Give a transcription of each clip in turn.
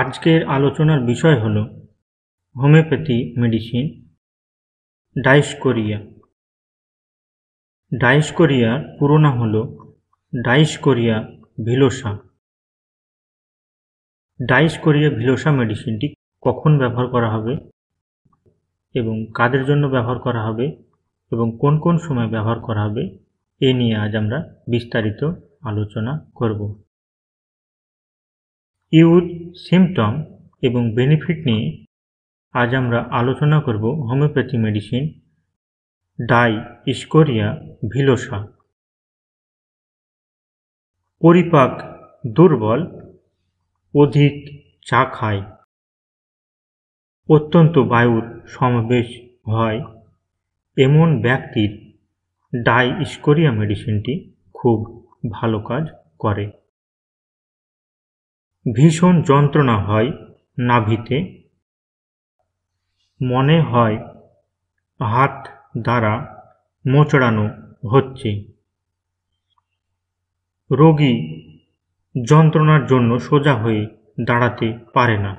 আজকের আলোচনার বিষয় হল হোমিওপ্যাথি মেডিসিন ডাইসকোরিয়া ডাইসকোরিয়ার পুরো নাম হল ডাইসকোরিয়া ভিলোসা ডাইসকোরিয়া ভিলোসা মেডিসিনটি কখন ব্যবহার করা হবে এবং কাদের জন্য ব্যবহার করা হবে এবং কোন কোন সময় ব্যবহার করা হবে এ নিয়ে আজ আমরা বিস্তারিত আলোচনা করব ইউথ সিমটম এবং বেনিফিট নিয়ে আজ আমরা আলোচনা করব homeopathy medicine Dioscorea villosa পরিপাক দুর্বল অধিক চা খায় অত্যন্ত বায়ুর সমাবেশ হয় এমন ব্যক্তির ডাই ইস্কোরিয়া মেডিসিনটি খুব ভালো কাজ করে ভীষণ যন্ত্রণা হয় নাভিতে মনে হয় হাত দ্বারা মোচড়ানো হচ্ছে রোগী যন্ত্রণার জন্য সোজা হয়ে দাঁড়াতে পারে না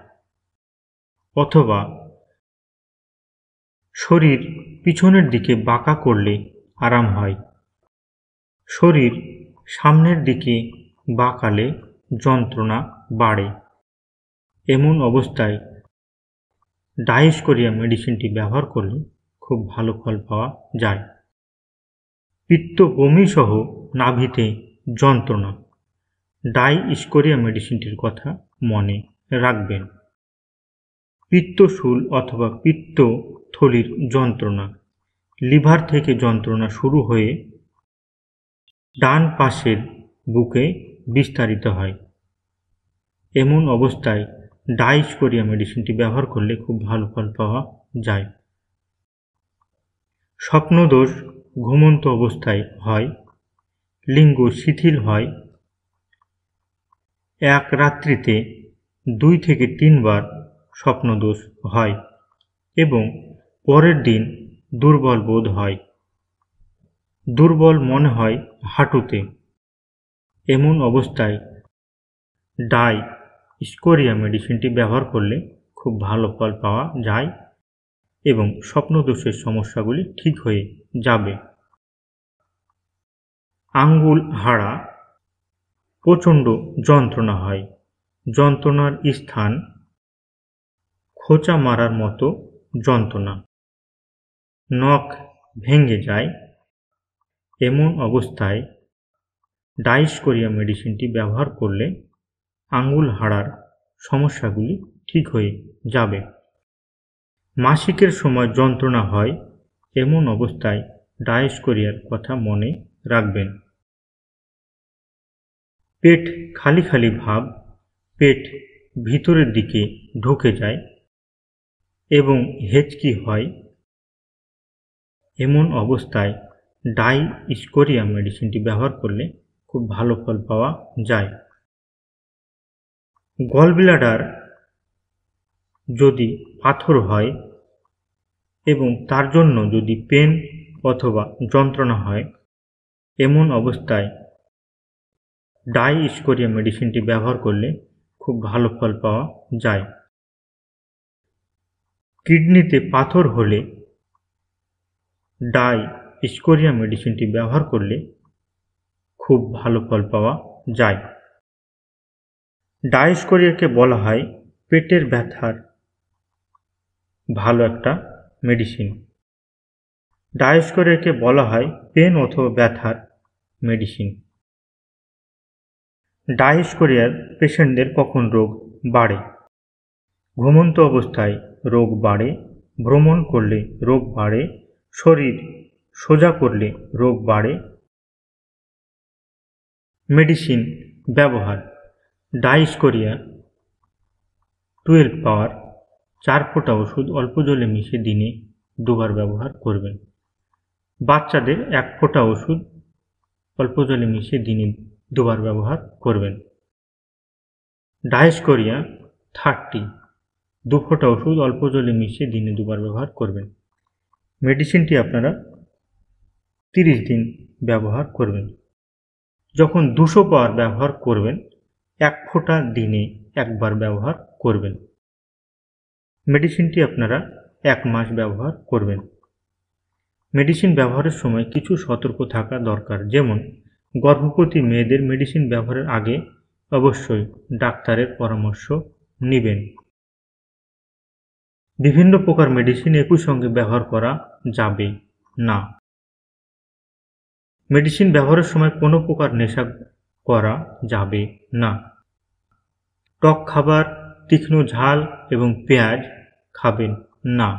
অথবা শরীর পিছনের দিকে বাঁকা করলে আরাম হয় শরীর সামনের দিকে বাঁকালে যন্ত্রণা বাড়ে এমন অবস্থায় ডায়েস্কোরিয়া মেডিসিনটি ব্যবহার করলে খুব ভালো ফল পাওয়া যায় পিত্ত সহ নাভিতে যন্ত্রণা ডাইস্কোরিয়া মেডিসিনটির কথা মনে রাখবেন পিত্তশুল অথবা পিত্ত থলির যন্ত্রণা লিভার থেকে যন্ত্রণা শুরু হয়ে ডান পাশের বুকে বিস্তারিত হয় এমন অবস্থায় ডাইস মেডিসিনটি ব্যবহার করলে খুব ভালো ফল পাওয়া যায় স্বপ্নদোষ ঘুমন্ত অবস্থায় হয় লিঙ্গ শিথিল হয় এক রাত্রিতে দুই থেকে তিনবার স্বপ্নদোষ হয় এবং পরের দিন দুর্বল বোধ হয় দুর্বল মনে হয় হাঁটুতে এমন অবস্থায় ডাই স্কোরিয়া মেডিসিনটি ব্যবহার করলে খুব ভালো ফল পাওয়া যায় এবং স্বপ্নদোষের সমস্যাগুলি ঠিক হয়ে যাবে আঙ্গুল হাড়া প্রচণ্ড যন্ত্রণা হয় যন্ত্রণার স্থান খোঁচা মারার মতো যন্ত্রণা নখ ভেঙে যায় এমন অবস্থায় ডাইসকোরিয়া মেডিসিনটি ব্যবহার করলে আঙ্গুল হাড়ার সমস্যাগুলি ঠিক হয়ে যাবে মাসিকের সময় যন্ত্রণা হয় এমন অবস্থায় ডায়স্কোরিয়ার কথা মনে রাখবেন পেট খালি খালি ভাব পেট ভিতরের দিকে ঢুকে যায় এবং হেঁচকি হয় এমন অবস্থায় ডাই মেডিসিনটি ব্যবহার করলে খুব ভালো ফল পাওয়া যায় গলবিলাডার যদি পাথর হয় এবং তার জন্য যদি পেন অথবা যন্ত্রণা হয় এমন অবস্থায় ডাই স্কোরিয়া মেডিসিনটি ব্যবহার করলে খুব ভালো ফল পাওয়া যায় কিডনিতে পাথর হলে ডাই স্কোরিয়া মেডিসিনটি ব্যবহার করলে খুব ভালো ফল পাওয়া যায় ডায়স্কোরিয়াকে বলা হয় পেটের ব্যথার ভালো একটা মেডিসিন ডায়স্কোরিয়াকে বলা হয় পেন অথবা ব্যথার মেডিসিন ডায়স্কোরিয়ার পেশেন্টদের কখন রোগ বাড়ে ঘুমন্ত অবস্থায় রোগ বাড়ে ভ্রমণ করলে রোগ বাড়ে শরীর সোজা করলে রোগ বাড়ে মেডিসিন ব্যবহার ডাইসকোরিয়া টুয়েলভ পাওয়ার চার ফোঁটা ওষুধ অল্প জলে মিশিয়ে দিনে দুবার ব্যবহার করবেন বাচ্চাদের এক ফোঁটা ওষুধ অল্প জলে মিশিয়ে দিনে দুবার ব্যবহার করবেন ডায়সকোরিয়া থার্টি দু ফোঁটা ওষুধ অল্প জলে মিশিয়ে দিনে দুবার ব্যবহার করবেন মেডিসিনটি আপনারা তিরিশ দিন ব্যবহার করবেন যখন দুশো পাওয়ার ব্যবহার করবেন এক ফোঁটা দিনে একবার ব্যবহার করবেন মেডিসিনটি আপনারা এক মাস ব্যবহার করবেন মেডিসিন ব্যবহারের সময় কিছু সতর্ক থাকা দরকার যেমন গর্ভবতী মেয়েদের মেডিসিন ব্যবহারের আগে অবশ্যই ডাক্তারের পরামর্শ নেবেন বিভিন্ন প্রকার মেডিসিন একই সঙ্গে ব্যবহার করা যাবে না মেডিসিন ব্যবহারের সময় কোনো প্রকার নেশা করা যাবে না টক খাবার তীক্ষ্ণ ঝাল এবং পেঁয়াজ খাবেন না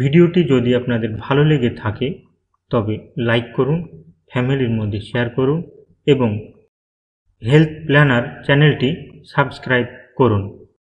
ভিডিওটি যদি আপনাদের ভালো লেগে থাকে তবে লাইক করুন ফ্যামিলির মধ্যে শেয়ার করুন এবং হেলথ প্ল্যানার চ্যানেলটি সাবস্ক্রাইব করুন